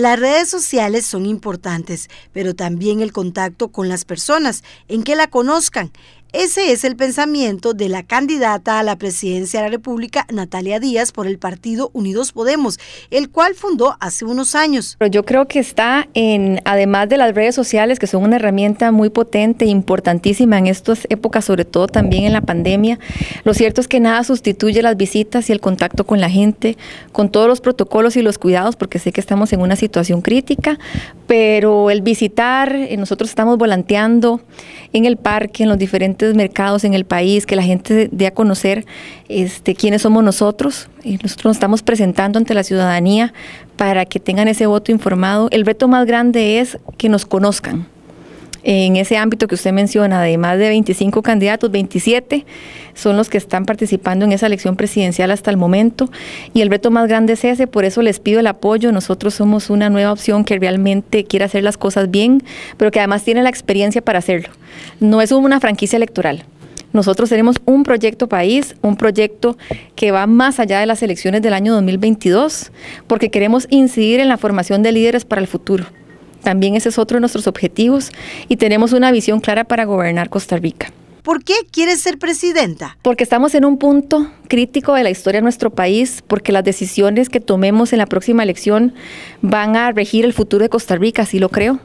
Las redes sociales son importantes, pero también el contacto con las personas, en que la conozcan, ese es el pensamiento de la candidata a la presidencia de la República, Natalia Díaz, por el partido Unidos Podemos, el cual fundó hace unos años. yo creo que está en, además de las redes sociales, que son una herramienta muy potente importantísima en estas épocas, sobre todo también en la pandemia, lo cierto es que nada sustituye las visitas y el contacto con la gente, con todos los protocolos y los cuidados, porque sé que estamos en una situación crítica, pero el visitar, eh, nosotros estamos volanteando en el parque, en los diferentes mercados en el país, que la gente dé a conocer este, quiénes somos nosotros. Y eh, nosotros nos estamos presentando ante la ciudadanía para que tengan ese voto informado. El reto más grande es que nos conozcan. En ese ámbito que usted menciona, de más de 25 candidatos, 27 son los que están participando en esa elección presidencial hasta el momento. Y el reto más grande es ese, por eso les pido el apoyo. Nosotros somos una nueva opción que realmente quiere hacer las cosas bien, pero que además tiene la experiencia para hacerlo. No es una franquicia electoral. Nosotros tenemos un proyecto país, un proyecto que va más allá de las elecciones del año 2022, porque queremos incidir en la formación de líderes para el futuro. También ese es otro de nuestros objetivos y tenemos una visión clara para gobernar Costa Rica. ¿Por qué quieres ser presidenta? Porque estamos en un punto crítico de la historia de nuestro país, porque las decisiones que tomemos en la próxima elección van a regir el futuro de Costa Rica, así lo creo.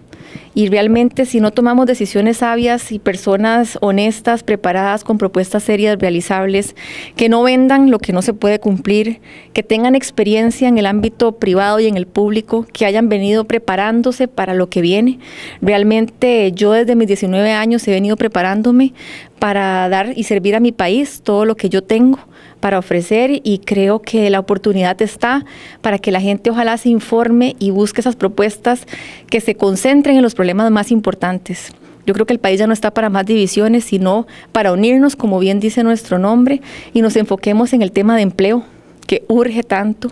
Y realmente si no tomamos decisiones sabias y personas honestas, preparadas, con propuestas serias, realizables, que no vendan lo que no se puede cumplir, que tengan experiencia en el ámbito privado y en el público, que hayan venido preparándose para lo que viene. Realmente yo desde mis 19 años he venido preparándome para dar y servir a mi país todo lo que yo tengo para ofrecer y creo que la oportunidad está para que la gente ojalá se informe y busque esas propuestas que se concentren en los problemas más importantes. Yo creo que el país ya no está para más divisiones, sino para unirnos, como bien dice nuestro nombre, y nos enfoquemos en el tema de empleo, que urge tanto,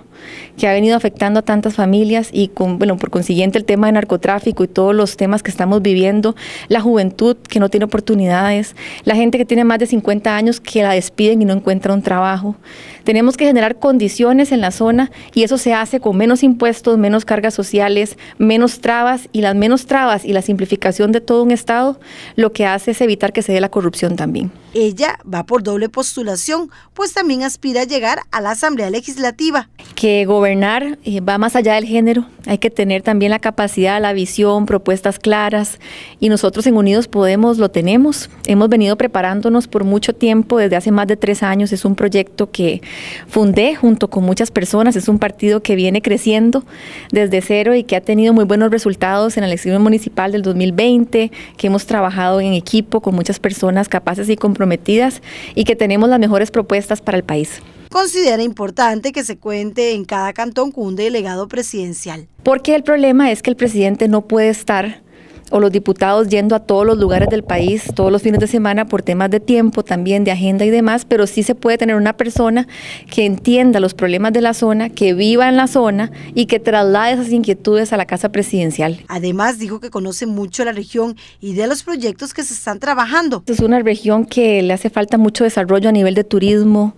que ha venido afectando a tantas familias y con, por consiguiente el tema de narcotráfico y todos los temas que estamos viviendo, la juventud que no tiene oportunidades, la gente que tiene más de 50 años que la despiden y no encuentra un trabajo, tenemos que generar condiciones en la zona y eso se hace con menos impuestos, menos cargas sociales, menos trabas y las menos trabas y la simplificación de todo un Estado lo que hace es evitar que se dé la corrupción también. Ella va por doble postulación, pues también aspira a llegar a la Asamblea Legislativa. Que gobernar eh, va más allá del género, hay que tener también la capacidad, la visión, propuestas claras y nosotros en Unidos Podemos lo tenemos. Hemos venido preparándonos por mucho tiempo, desde hace más de tres años, es un proyecto que fundé junto con muchas personas. Es un partido que viene creciendo desde cero y que ha tenido muy buenos resultados en la elección municipal del 2020, que hemos trabajado en equipo con muchas personas capaces y comprometidas y que tenemos las mejores propuestas para el país considera importante que se cuente en cada cantón con un delegado presidencial. Porque el problema es que el presidente no puede estar o los diputados yendo a todos los lugares del país todos los fines de semana por temas de tiempo también, de agenda y demás, pero sí se puede tener una persona que entienda los problemas de la zona, que viva en la zona y que traslade esas inquietudes a la Casa Presidencial. Además dijo que conoce mucho la región y de los proyectos que se están trabajando. Es una región que le hace falta mucho desarrollo a nivel de turismo,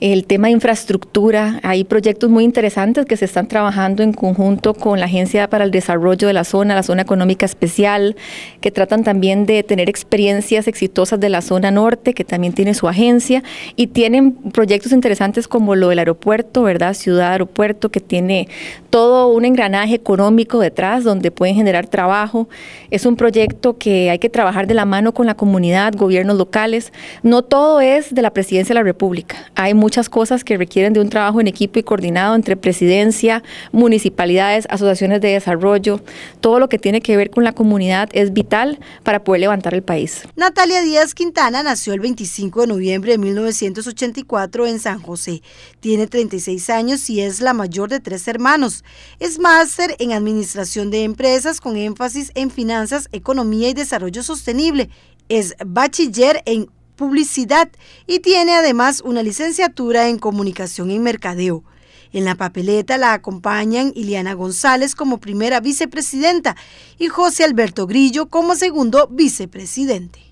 el tema de infraestructura, hay proyectos muy interesantes que se están trabajando en conjunto con la Agencia para el Desarrollo de la Zona, la Zona Económica Especial, que tratan también de tener experiencias exitosas de la zona norte, que también tiene su agencia, y tienen proyectos interesantes como lo del aeropuerto, ¿verdad? Ciudad Aeropuerto, que tiene todo un engranaje económico detrás, donde pueden generar trabajo. Es un proyecto que hay que trabajar de la mano con la comunidad, gobiernos locales. No todo es de la presidencia de la República. Hay muchas cosas que requieren de un trabajo en equipo y coordinado entre presidencia, municipalidades, asociaciones de desarrollo, todo lo que tiene que ver con la comunidad es vital para poder levantar el país. Natalia Díaz Quintana nació el 25 de noviembre de 1984 en San José. Tiene 36 años y es la mayor de tres hermanos. Es máster en Administración de Empresas con énfasis en Finanzas, Economía y Desarrollo Sostenible. Es bachiller en publicidad y tiene además una licenciatura en comunicación y mercadeo. En la papeleta la acompañan Ileana González como primera vicepresidenta y José Alberto Grillo como segundo vicepresidente.